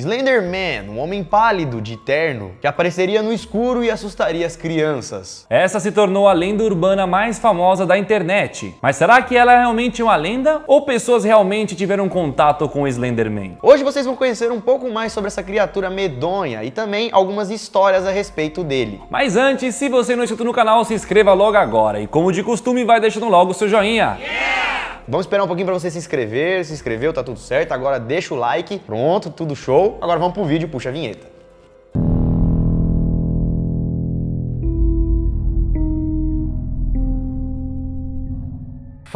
Slenderman, um homem pálido de terno que apareceria no escuro e assustaria as crianças. Essa se tornou a lenda urbana mais famosa da internet. Mas será que ela é realmente uma lenda ou pessoas realmente tiveram contato com o Slenderman? Hoje vocês vão conhecer um pouco mais sobre essa criatura medonha e também algumas histórias a respeito dele. Mas antes, se você não é inscrito no canal, se inscreva logo agora e como de costume vai deixando logo o seu joinha. Yeah! Vamos esperar um pouquinho para você se inscrever. Se inscreveu, tá tudo certo. Agora deixa o like. Pronto, tudo show. Agora vamos pro vídeo, puxa a vinheta.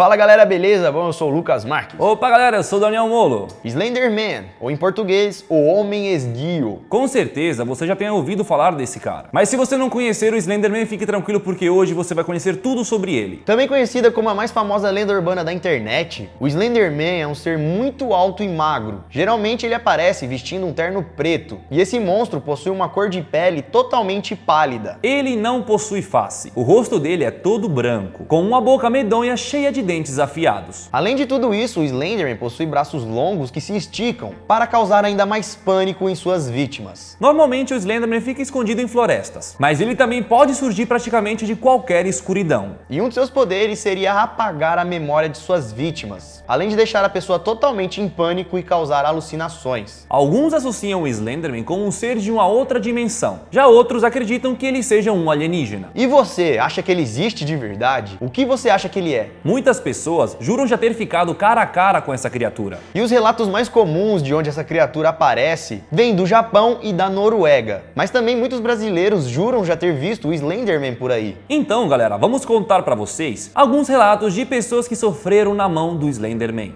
Fala galera, beleza? Bom, eu sou o Lucas Marques. Opa galera, eu sou o Daniel Molo. Slenderman, ou em português, o Homem Esguio. Com certeza você já tem ouvido falar desse cara. Mas se você não conhecer o Slenderman, fique tranquilo porque hoje você vai conhecer tudo sobre ele. Também conhecida como a mais famosa lenda urbana da internet, o Slenderman é um ser muito alto e magro. Geralmente ele aparece vestindo um terno preto. E esse monstro possui uma cor de pele totalmente pálida. Ele não possui face. O rosto dele é todo branco, com uma boca medonha cheia de dentes afiados. Além de tudo isso, o Slenderman possui braços longos que se esticam para causar ainda mais pânico em suas vítimas. Normalmente o Slenderman fica escondido em florestas, mas ele também pode surgir praticamente de qualquer escuridão. E um de seus poderes seria apagar a memória de suas vítimas, além de deixar a pessoa totalmente em pânico e causar alucinações. Alguns associam o Slenderman como um ser de uma outra dimensão, já outros acreditam que ele seja um alienígena. E você, acha que ele existe de verdade? O que você acha que ele é? Muitas pessoas juram já ter ficado cara a cara com essa criatura. E os relatos mais comuns de onde essa criatura aparece vêm do Japão e da Noruega. Mas também muitos brasileiros juram já ter visto o Slenderman por aí. Então, galera, vamos contar para vocês alguns relatos de pessoas que sofreram na mão do Slenderman.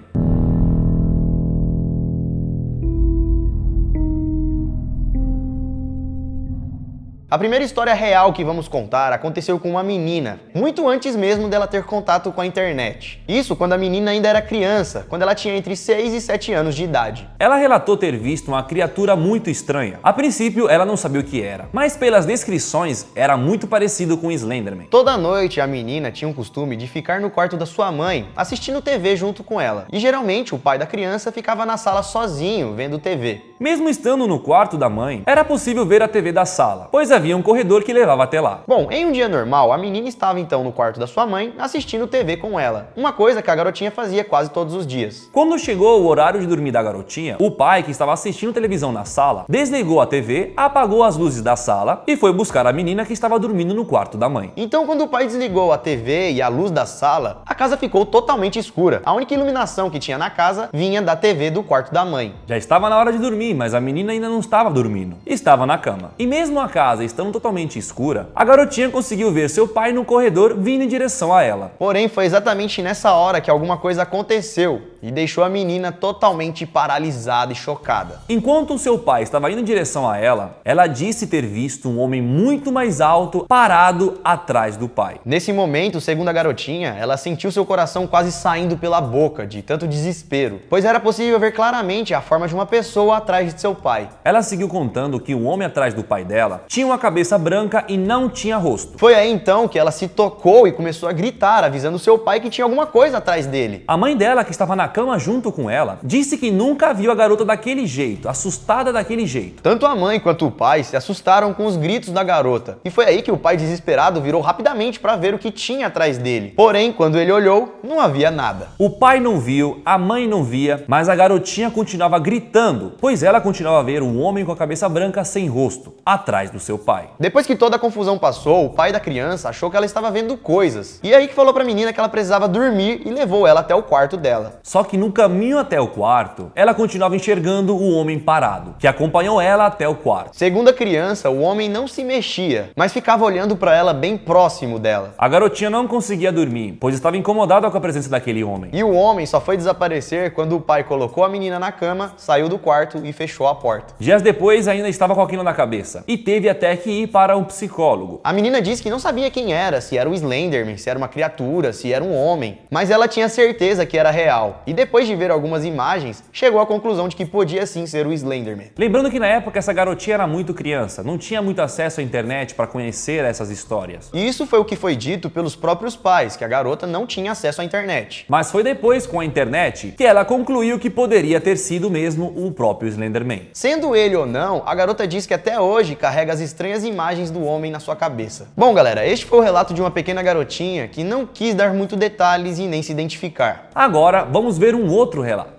A primeira história real que vamos contar aconteceu com uma menina, muito antes mesmo dela ter contato com a internet. Isso quando a menina ainda era criança, quando ela tinha entre 6 e 7 anos de idade. Ela relatou ter visto uma criatura muito estranha. A princípio, ela não sabia o que era, mas pelas descrições, era muito parecido com Slenderman. Toda noite, a menina tinha um costume de ficar no quarto da sua mãe, assistindo TV junto com ela. E geralmente, o pai da criança ficava na sala sozinho, vendo TV. Mesmo estando no quarto da mãe, era possível ver a TV da sala, pois a havia um corredor que levava até lá. Bom, em um dia normal, a menina estava então no quarto da sua mãe, assistindo TV com ela, uma coisa que a garotinha fazia quase todos os dias. Quando chegou o horário de dormir da garotinha, o pai, que estava assistindo televisão na sala, desligou a TV, apagou as luzes da sala e foi buscar a menina que estava dormindo no quarto da mãe. Então, quando o pai desligou a TV e a luz da sala, a casa ficou totalmente escura. A única iluminação que tinha na casa vinha da TV do quarto da mãe. Já estava na hora de dormir, mas a menina ainda não estava dormindo. Estava na cama. E mesmo a casa estando totalmente escura, a garotinha conseguiu ver seu pai no corredor vindo em direção a ela. Porém, foi exatamente nessa hora que alguma coisa aconteceu e deixou a menina totalmente paralisada e chocada. Enquanto seu pai estava indo em direção a ela, ela disse ter visto um homem muito mais alto parado atrás do pai. Nesse momento, segundo a garotinha, ela sentiu seu coração quase saindo pela boca de tanto desespero, pois era possível ver claramente a forma de uma pessoa atrás de seu pai. Ela seguiu contando que o homem atrás do pai dela tinha uma cabeça branca e não tinha rosto. Foi aí então que ela se tocou e começou a gritar, avisando seu pai que tinha alguma coisa atrás dele. A mãe dela, que estava na cama junto com ela, disse que nunca viu a garota daquele jeito, assustada daquele jeito. Tanto a mãe quanto o pai se assustaram com os gritos da garota, e foi aí que o pai desesperado virou rapidamente para ver o que tinha atrás dele. Porém, quando ele olhou, não havia nada. O pai não viu, a mãe não via, mas a garotinha continuava gritando, pois ela continuava a ver um homem com a cabeça branca sem rosto, atrás do seu pai. Depois que toda a confusão passou, o pai da criança achou que ela estava vendo coisas. E é aí que falou para a menina que ela precisava dormir e levou ela até o quarto dela. Só que no caminho até o quarto, ela continuava enxergando o homem parado, que acompanhou ela até o quarto. Segundo a criança, o homem não se mexia, mas ficava olhando para ela bem próximo dela. A garotinha não conseguia dormir, pois estava incomodada com a presença daquele homem. E o homem só foi desaparecer quando o pai colocou a menina na cama, saiu do quarto e fechou a porta. Dias depois, ainda estava com aquilo na cabeça e teve até que ir para um psicólogo. A menina disse que não sabia quem era, se era o Slenderman, se era uma criatura, se era um homem, mas ela tinha certeza que era real. E depois de ver algumas imagens, chegou à conclusão de que podia sim ser o Slenderman. Lembrando que na época essa garotinha era muito criança, não tinha muito acesso à internet para conhecer essas histórias. E isso foi o que foi dito pelos próprios pais, que a garota não tinha acesso à internet. Mas foi depois, com a internet, que ela concluiu que poderia ter sido mesmo o próprio Slenderman. Sendo ele ou não, a garota diz que até hoje carrega as estranhas imagens do homem na sua cabeça. Bom, galera, este foi o relato de uma pequena garotinha que não quis dar muito detalhes e nem se identificar. Agora, vamos vamos ver um outro relato.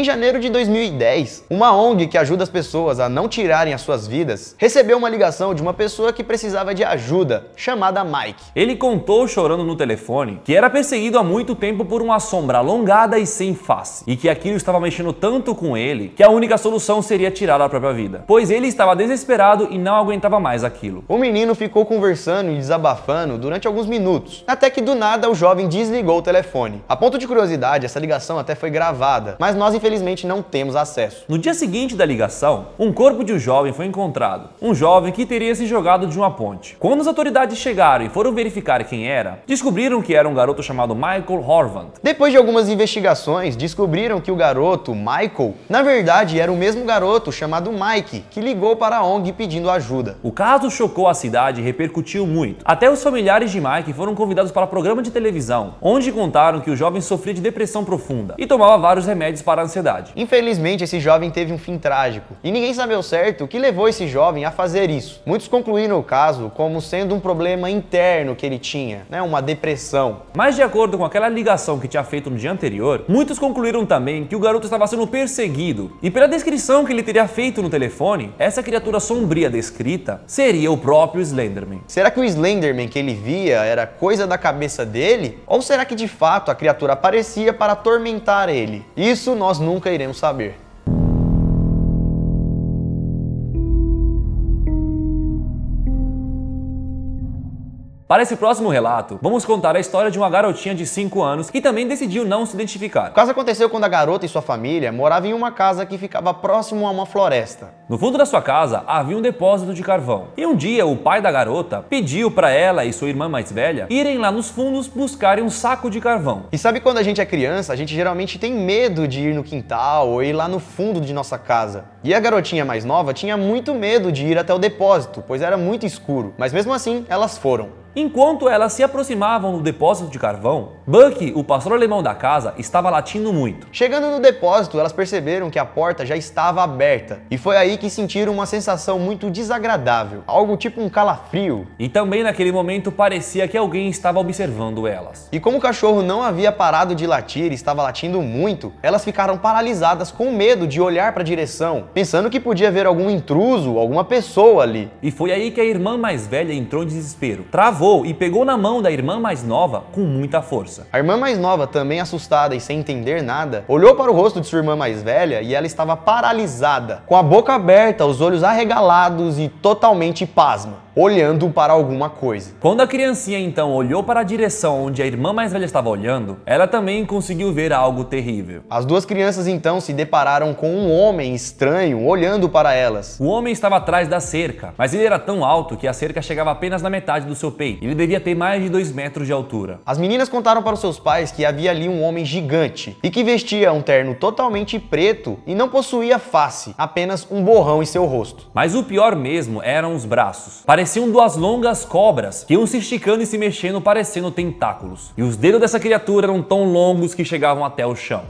Em janeiro de 2010, uma ONG que ajuda as pessoas a não tirarem as suas vidas recebeu uma ligação de uma pessoa que precisava de ajuda, chamada Mike. Ele contou chorando no telefone que era perseguido há muito tempo por uma sombra alongada e sem face, e que aquilo estava mexendo tanto com ele que a única solução seria tirar a própria vida, pois ele estava desesperado e não aguentava mais aquilo. O menino ficou conversando e desabafando durante alguns minutos, até que do nada o jovem desligou o telefone. A ponto de curiosidade, essa ligação até foi gravada, mas nós infelizmente infelizmente não temos acesso. No dia seguinte da ligação, um corpo de um jovem foi encontrado, um jovem que teria se jogado de uma ponte. Quando as autoridades chegaram e foram verificar quem era, descobriram que era um garoto chamado Michael Horvath. Depois de algumas investigações, descobriram que o garoto, Michael, na verdade era o mesmo garoto chamado Mike, que ligou para a ONG pedindo ajuda. O caso chocou a cidade e repercutiu muito. Até os familiares de Mike foram convidados para programa de televisão, onde contaram que o jovem sofria de depressão profunda e tomava vários remédios para ansiedade Infelizmente, esse jovem teve um fim trágico e ninguém sabe ao certo o que levou esse jovem a fazer isso. Muitos concluíram o caso como sendo um problema interno que ele tinha, né, uma depressão. Mas de acordo com aquela ligação que tinha feito no dia anterior, muitos concluíram também que o garoto estava sendo perseguido e pela descrição que ele teria feito no telefone, essa criatura sombria descrita seria o próprio Slenderman. Será que o Slenderman que ele via era coisa da cabeça dele? Ou será que de fato a criatura aparecia para atormentar ele? Isso nós não nunca iremos saber. Para esse próximo relato, vamos contar a história de uma garotinha de 5 anos que também decidiu não se identificar. O caso aconteceu quando a garota e sua família moravam em uma casa que ficava próximo a uma floresta. No fundo da sua casa havia um depósito de carvão. E um dia o pai da garota pediu para ela e sua irmã mais velha irem lá nos fundos buscarem um saco de carvão. E sabe quando a gente é criança, a gente geralmente tem medo de ir no quintal ou ir lá no fundo de nossa casa. E a garotinha mais nova tinha muito medo de ir até o depósito, pois era muito escuro. Mas mesmo assim, elas foram. Enquanto elas se aproximavam do depósito de carvão, Buck, o pastor alemão da casa, estava latindo muito. Chegando no depósito, elas perceberam que a porta já estava aberta, e foi aí que sentiram uma sensação muito desagradável, algo tipo um calafrio. E também naquele momento parecia que alguém estava observando elas. E como o cachorro não havia parado de latir e estava latindo muito, elas ficaram paralisadas com medo de olhar para a direção, pensando que podia haver algum intruso, alguma pessoa ali. E foi aí que a irmã mais velha entrou em desespero, travando travou e pegou na mão da irmã mais nova com muita força. A irmã mais nova, também assustada e sem entender nada, olhou para o rosto de sua irmã mais velha e ela estava paralisada, com a boca aberta, os olhos arregalados e totalmente pasma olhando para alguma coisa. Quando a criancinha então olhou para a direção onde a irmã mais velha estava olhando, ela também conseguiu ver algo terrível. As duas crianças então se depararam com um homem estranho olhando para elas. O homem estava atrás da cerca, mas ele era tão alto que a cerca chegava apenas na metade do seu peito. Ele devia ter mais de 2 metros de altura. As meninas contaram para os seus pais que havia ali um homem gigante e que vestia um terno totalmente preto e não possuía face, apenas um borrão em seu rosto. Mas o pior mesmo eram os braços. Parecia Pareciam duas longas cobras que iam se esticando e se mexendo parecendo tentáculos. E os dedos dessa criatura eram tão longos que chegavam até o chão.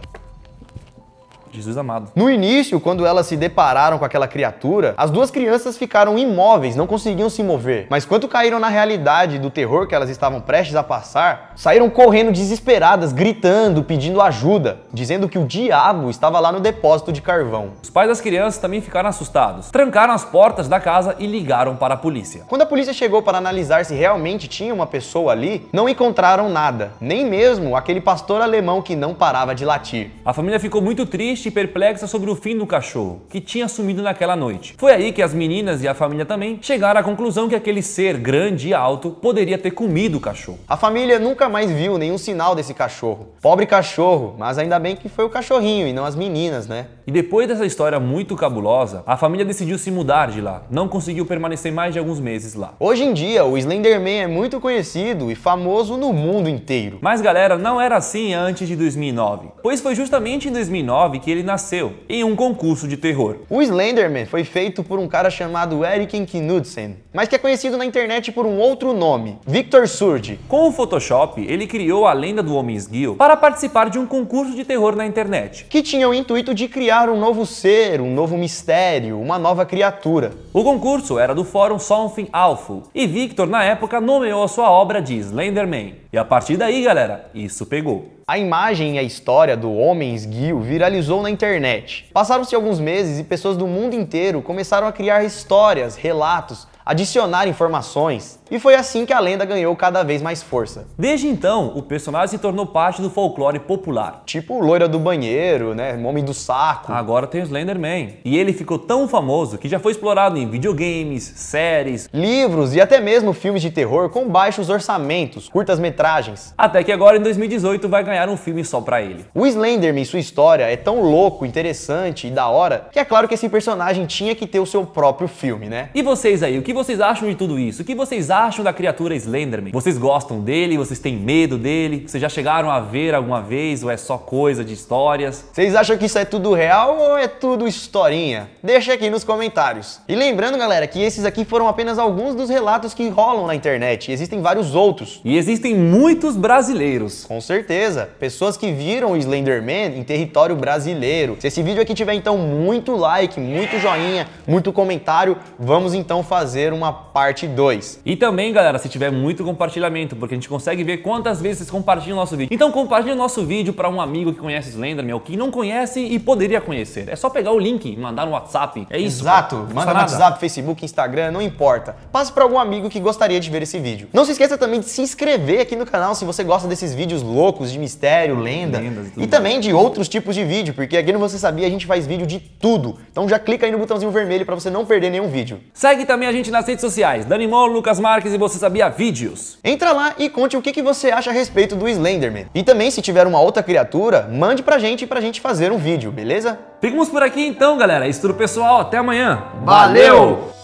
Jesus amado. No início, quando elas se depararam com aquela criatura, as duas crianças ficaram imóveis, não conseguiam se mover. Mas quando caíram na realidade do terror que elas estavam prestes a passar, saíram correndo desesperadas, gritando, pedindo ajuda, dizendo que o diabo estava lá no depósito de carvão. Os pais das crianças também ficaram assustados, trancaram as portas da casa e ligaram para a polícia. Quando a polícia chegou para analisar se realmente tinha uma pessoa ali, não encontraram nada, nem mesmo aquele pastor alemão que não parava de latir. A família ficou muito triste triste e perplexa sobre o fim do cachorro, que tinha sumido naquela noite. Foi aí que as meninas e a família também chegaram à conclusão que aquele ser grande e alto poderia ter comido o cachorro. A família nunca mais viu nenhum sinal desse cachorro. Pobre cachorro, mas ainda bem que foi o cachorrinho e não as meninas, né? E depois dessa história muito cabulosa, a família decidiu se mudar de lá. Não conseguiu permanecer mais de alguns meses lá. Hoje em dia, o Slenderman é muito conhecido e famoso no mundo inteiro. Mas galera, não era assim antes de 2009. Pois foi justamente em 2009 que que ele nasceu, em um concurso de terror. O Slenderman foi feito por um cara chamado Eric Knudsen, mas que é conhecido na internet por um outro nome, Victor Surge. Com o Photoshop, ele criou a lenda do Homem Esguio para participar de um concurso de terror na internet, que tinha o intuito de criar um novo ser, um novo mistério, uma nova criatura. O concurso era do fórum Something Awful, e Victor na época nomeou a sua obra de Slenderman. E a partir daí, galera, isso pegou. A imagem e a história do Homem Esguio viralizou na internet. Passaram-se alguns meses e pessoas do mundo inteiro começaram a criar histórias, relatos, adicionar informações, e foi assim que a lenda ganhou cada vez mais força. Desde então, o personagem se tornou parte do folclore popular. Tipo loira do banheiro, né? Homem do saco. Agora tem o Slenderman. E ele ficou tão famoso que já foi explorado em videogames, séries, livros e até mesmo filmes de terror com baixos orçamentos, curtas-metragens. Até que agora em 2018 vai ganhar um filme só para ele. O Slenderman e sua história é tão louco, interessante e da hora que é claro que esse personagem tinha que ter o seu próprio filme, né? E vocês aí, o que vocês acham de tudo isso? O que vocês acham acham da criatura Slenderman? Vocês gostam dele? Vocês têm medo dele? Vocês já chegaram a ver alguma vez ou é só coisa de histórias? Vocês acham que isso é tudo real ou é tudo historinha? Deixa aqui nos comentários. E lembrando, galera, que esses aqui foram apenas alguns dos relatos que rolam na internet. Existem vários outros. E existem muitos brasileiros. Com certeza. Pessoas que viram o Slenderman em território brasileiro. Se esse vídeo aqui tiver, então, muito like, muito joinha, muito comentário, vamos então fazer uma parte 2. Então, também, galera, se tiver muito compartilhamento, porque a gente consegue ver quantas vezes vocês compartilham o nosso vídeo. Então compartilhe o nosso vídeo para um amigo que conhece Slenderman ou que não conhece e poderia conhecer. É só pegar o link e mandar no WhatsApp. É isso. Exato. Manda no WhatsApp, Facebook, Instagram, não importa. Passe para algum amigo que gostaria de ver esse vídeo. Não se esqueça também de se inscrever aqui no canal se você gosta desses vídeos loucos de mistério, lenda Lendas, e, também de outros tipos de vídeo, porque aqui no Você Sabia a gente faz vídeo de tudo. Então já clica aí no botãozinho vermelho para você não perder nenhum vídeo. Segue também a gente nas redes sociais. Danimol, Lucas Mar Marques e Você Sabia Vídeos. Entra lá e conte o que, que você acha a respeito do Slenderman. E também, se tiver uma outra criatura, mande pra gente pra gente fazer um vídeo, beleza? Ficamos por aqui então, galera. Isso tudo pessoal. Até amanhã. Valeu! Valeu!